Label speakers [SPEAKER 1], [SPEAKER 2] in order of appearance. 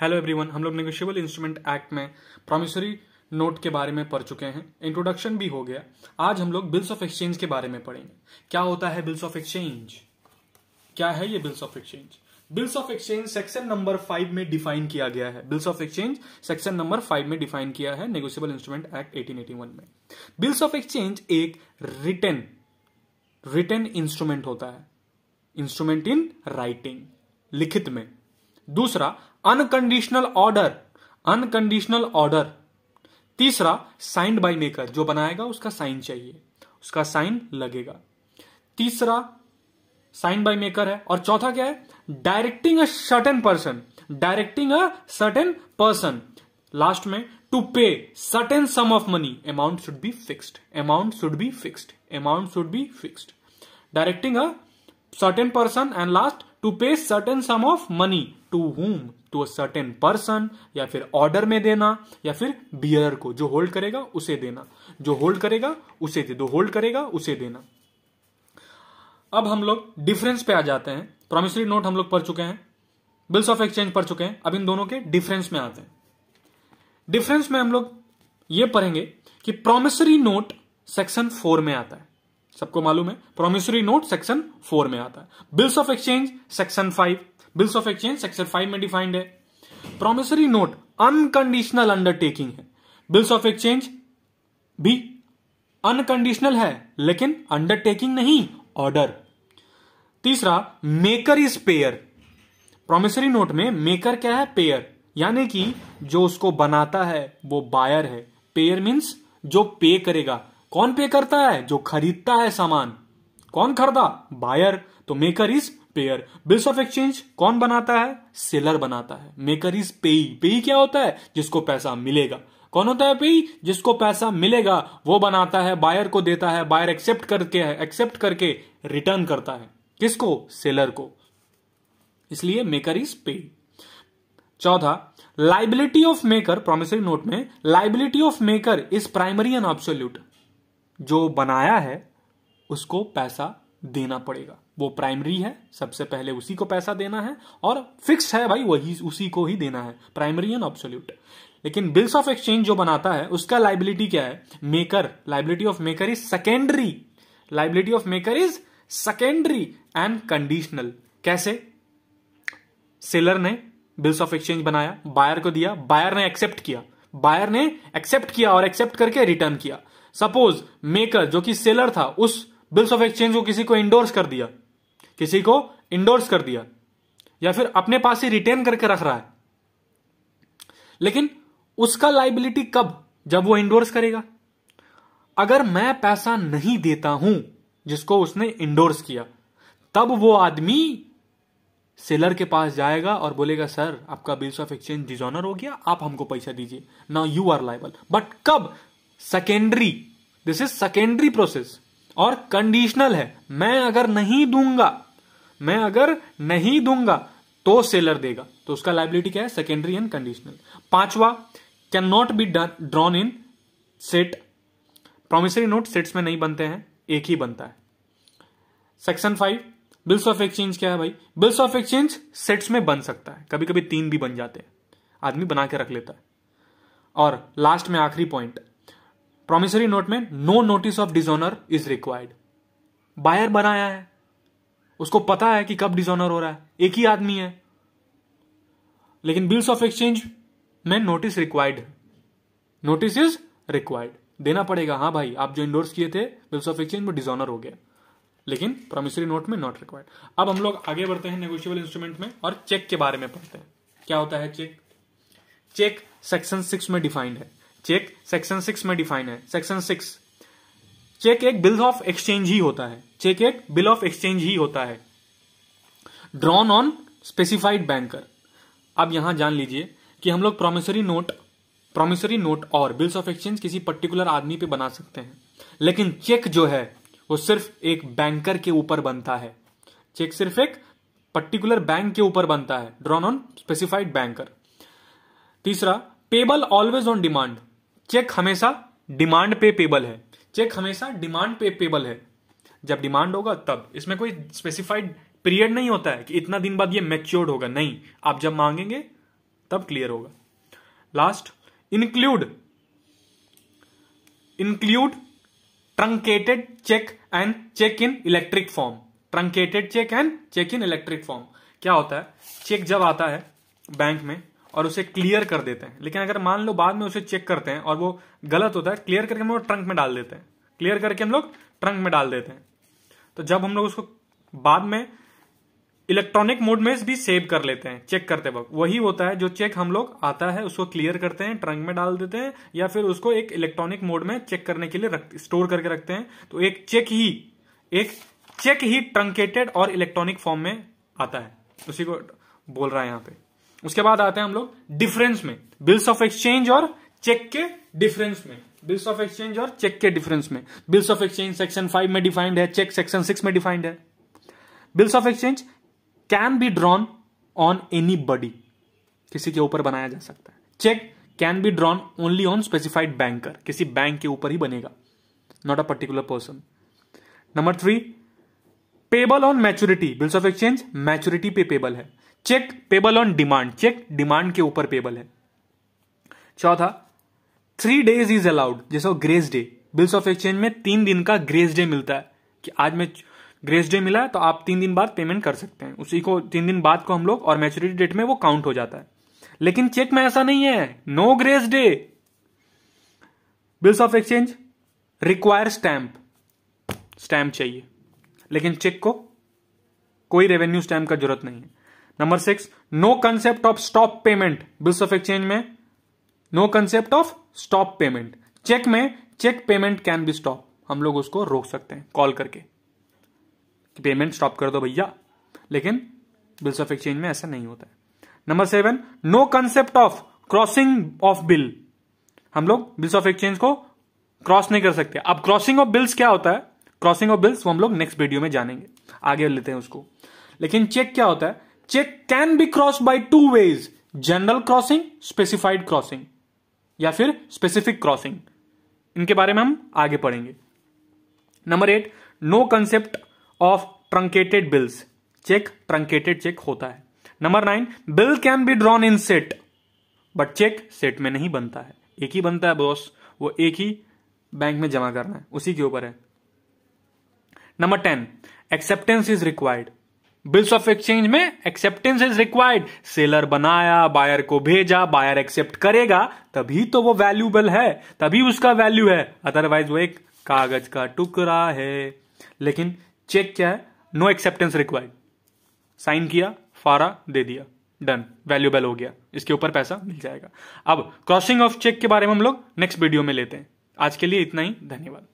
[SPEAKER 1] hello everyone हम लोग negotiable instrument act में प्रोमिसरी नोट के बारे में पढ़ चुके हैं इंट्रोडक्शन भी हो गया आज हम लोग बिल्स ऑफ एक्सचेंज के बारे में पढ़ेंगे क्या होता है बिल्स ऑफ एक्सचेंज क्या है ये bills of exchange bills of exchange section number five में डिफाइन किया गया है bills of exchange section number five में डिफाइन किया है नेगोशियबल इंस्ट्रूमेंट एक्ट वन में बिल्स ऑफ एक्सचेंज एक रिटर्न रिटर्न इंस्ट्रूमेंट होता है इंस्ट्रूमेंट इन राइटिंग लिखित में दूसरा अनकंडीशनल ऑर्डर अनकंडीशनल ऑर्डर तीसरा साइंड बाय मेकर जो बनाएगा उसका साइन चाहिए उसका साइन लगेगा तीसरा साइन बाय मेकर है और चौथा क्या है directing a certain person directing a certain person last में to pay certain sum of money amount should be fixed amount should be fixed amount should be fixed directing a certain person and last to pay certain sum of money to whom to a certain person या फिर order में देना या फिर beer को जो hold करेगा उसे देना जो होल्ड करेगा उसे दे दो होल्ड करेगा उसे देना अब हम लोग डिफरेंस पे आ जाते हैं प्रोमिसरी नोट हम लोग पढ़ चुके हैं बिल्स ऑफ एक्सचेंज पढ़ चुके हैं अब इन दोनों के डिफरेंस में आते हैं डिफरेंस में हम लोग ये पढ़ेंगे कि प्रोमिसरी नोट सेक्शन फोर में आता है सबको मालूम है प्रोमिसरी नोट सेक्शन फोर में आता है bills of exchange section five bills of exchange section five में डिफाइंड है प्रोमिसरी नोट अनकंडीशनल अंडरटेकिंग है बिल्स ऑफ एक्सचेंज भी अनकंडीशनल है लेकिन अंडरटेकिंग नहीं ऑर्डर तीसरा maker is payer promissory note में मेकर क्या है पेयर यानी कि जो उसको बनाता है वो बायर है पेयर मीन्स जो पे करेगा कौन पे करता है जो खरीदता है सामान कौन खरीदा बायर तो maker is payer bills of exchange कौन बनाता है सेलर बनाता है मेकर इज पेई पेई क्या होता है जिसको पैसा मिलेगा कौन होता है पेई जिसको पैसा मिलेगा वो बनाता है बायर को देता है बायर एक्सेप्ट करके है एक्सेप्ट करके रिटर्न करता है किसको सेलर को इसलिए मेकर इज पे चौथा liability of maker promissory note में liability of maker is primary and absolute जो बनाया है उसको पैसा देना पड़ेगा वो प्राइमरी है सबसे पहले उसी को पैसा देना है और फिक्स है भाई वही उसी को ही देना है प्राइमरी एंड ऑब्सोल्यूट लेकिन बिल्स ऑफ एक्सचेंज जो बनाता है उसका लाइबिलिटी क्या है maker liability of maker is secondary liability of maker is secondary and conditional कैसे सेलर ने बिल्स ऑफ एक्सचेंज बनाया बायर को दिया बायर ने एक्सेप्ट किया बायर ने एक्सेप्ट किया और एक्सेप्ट करके रिटर्न किया सपोज मेकर जो कि सेलर था उस बिल्स ऑफ एक्सचेंज को किसी को इंडोर्स कर दिया किसी को इंडोर्स कर दिया या फिर अपने पास ही रिटेन करके रख रहा है लेकिन उसका लाइबिलिटी कब जब वो इंडोर्स करेगा अगर मैं पैसा नहीं देता हूं जिसको उसने इंडोर्स किया तब वो आदमी सेलर के पास जाएगा और बोलेगा सर आपका बिल्स ऑफ एक्सचेंज डिजॉनर हो गया आप हमको पैसा दीजिए now you are liable but कब secondary this is secondary process और कंडीशनल है मैं अगर नहीं दूंगा मैं अगर नहीं दूंगा तो सेलर देगा तो उसका लाइबिलिटी क्या है सेकेंडरी एंड कंडीशनल पांचवा can not be drawn in set promissory note sets में नहीं बनते हैं एक ही बनता है section five bills of exchange क्या है भाई बिल्स ऑफ एक्सचेंज सेट्स में बन सकता है कभी कभी तीन भी बन जाते हैं आदमी बना के रख लेता है और लास्ट में आखिरी पॉइंट प्रोमिसरी नोट में no notice of dishonour is required buyer बनाया है उसको पता है कि कब डिजोनर हो रहा है एक ही आदमी है लेकिन बिल्स ऑफ एक्सचेंज में notice required notice is required देना पड़ेगा हाँ भाई आप जो इंडोर्स किए थे बिल्स ऑफ एक्सचेंज में डिजोनर हो गया लेकिन प्रोमिसरी नोट में नॉट रिक्वायर्ड अब हम लोग आगे बढ़ते हैं नेगोशियबल इंस्ट्रूमेंट में और चेक के बारे में पढ़ते हैं क्या होता है चेक चेक सेक्शन सिक्स में डिफाइंड है चेक सेक्शन सिक्स में डिफाइन है सेक्शन सिक्स चेक एक बिल ऑफ एक्सचेंज ही होता है चेक एक बिल ऑफ एक्सचेंज ही होता है ड्रॉन ऑन स्पेसिफाइड बैंकर अब यहां जान लीजिए कि हम लोग प्रोमिसरी नोट प्रोमिसरी नोट और बिल्स ऑफ एक्सचेंज किसी पर्टिकुलर आदमी पे बना सकते हैं लेकिन चेक जो है वो सिर्फ एक बैंकर के ऊपर बनता है चेक सिर्फ एक पर्टिकुलर बैंक के ऊपर बनता है ड्रॉन ऑन स्पेसिफाइड बैंकर तीसरा payable always on demand cheque हमेशा डिमांड पे पेबल है चेक हमेशा डिमांड पे पेबल है जब डिमांड होगा तब इसमें कोई स्पेसिफाइड पीरियड नहीं होता है कि इतना दिन बाद ये मेच्योर्ड होगा नहीं आप जब मांगेंगे तब क्लियर होगा last include include truncated cheque and cheque in electric form truncated cheque and cheque in electric form क्या होता है चेक जब आता है बैंक में और उसे क्लियर कर देते हैं लेकिन अगर मान लो बाद में उसे चेक करते हैं और वो गलत होता है क्लियर करके हम लोग ट्रंक में डाल देते हैं क्लियर करके हम लोग ट्रंक में डाल देते हैं तो जब हम लोग उसको बाद में इलेक्ट्रॉनिक मोड में भी सेव कर लेते हैं चेक करते वक्त वही होता है जो चेक हम लोग आता है उसको क्लियर करते हैं ट्रंक में डाल देते हैं या फिर उसको एक इलेक्ट्रॉनिक मोड में चेक करने के लिए रख स्टोर करके रखते हैं तो एक चेक ही एक चेक ही ट्रंकेटेड और इलेक्ट्रॉनिक फॉर्म में आता है उसी को बोल रहा है यहां पे उसके बाद आते हैं हम लोग डिफरेंस में बिल्स ऑफ एक्सचेंज और चेक के डिफरेंस में बिल्स ऑफ एक्सचेंज और चेक के डिफरेंस में bills of exchange section five में डिफाइंड है चेक सेक्शन सिक्स में डिफाइंड है bills of exchange can be drawn on anybody किसी के ऊपर बनाया जा सकता है cheque can be drawn only on specified banker किसी बैंक के ऊपर ही बनेगा not a particular person number three payable on maturity bills of exchange maturity पे पेबल है cheque payable on demand cheque demand के ऊपर पेबल है चौथा थ्री डेज इज अलाउड जैसा grace day bills of exchange में तीन दिन का ग्रेस डे मिलता है कि आज में ग्रेस डे मिला है तो आप तीन दिन बाद पेमेंट कर सकते हैं उसी को तीन दिन बाद को हम लोग और मैच्योरिटी डेट में वो काउंट हो जाता है लेकिन चेक में ऐसा नहीं है no grace day bills of exchange require stamp stamp चाहिए लेकिन चेक को कोई रेवेन्यू स्टैम्प का जरूरत नहीं है number six no concept of stop payment bills of exchange में no concept of stop payment cheque में cheque payment can be stop हम लोग उसको रोक सकते हैं कॉल करके कि पेमेंट स्टॉप कर दो भैया लेकिन बिल्स ऑफ एक्सचेंज में ऐसा नहीं होता है number seven no concept of crossing of bill हम लोग बिल्स ऑफ एक्सचेंज को क्रॉस नहीं कर सकते अब क्रॉसिंग ऑफ बिल्स क्या होता है क्रॉसिंग ऑफ बिल्स वो हम लोग नेक्स्ट वीडियो में जानेंगे आगे लेते हैं उसको लेकिन चेक क्या होता है cheque can be cross by two ways general crossing specified crossing या फिर स्पेसिफिक क्रॉसिंग इनके बारे में हम आगे पढ़ेंगे number eight no concept of truncated bills cheque truncated cheque होता है number nine bill can be drawn in set but cheque set में नहीं बनता है एक ही बनता है बॉस वो एक ही बैंक में जमा करना है उसी के ऊपर है number ten acceptance is required bills of exchange में एक्सेप्टेंस इज रिक्वायर्ड सेलर बनाया बायर को भेजा बायर एक्सेप्ट करेगा तभी तो वो वैल्यूबल है तभी उसका वैल्यू है अदरवाइज वो एक कागज का टुकड़ा है लेकिन चेक क्या है नो एक्सेप्टेंस रिक्वायर्ड साइन किया फारा दे दिया डन वैल्यूबल हो गया इसके ऊपर पैसा मिल जाएगा अब क्रॉसिंग ऑफ चेक के बारे में हम लोग नेक्स्ट वीडियो में लेते हैं आज के लिए इतना ही धन्यवाद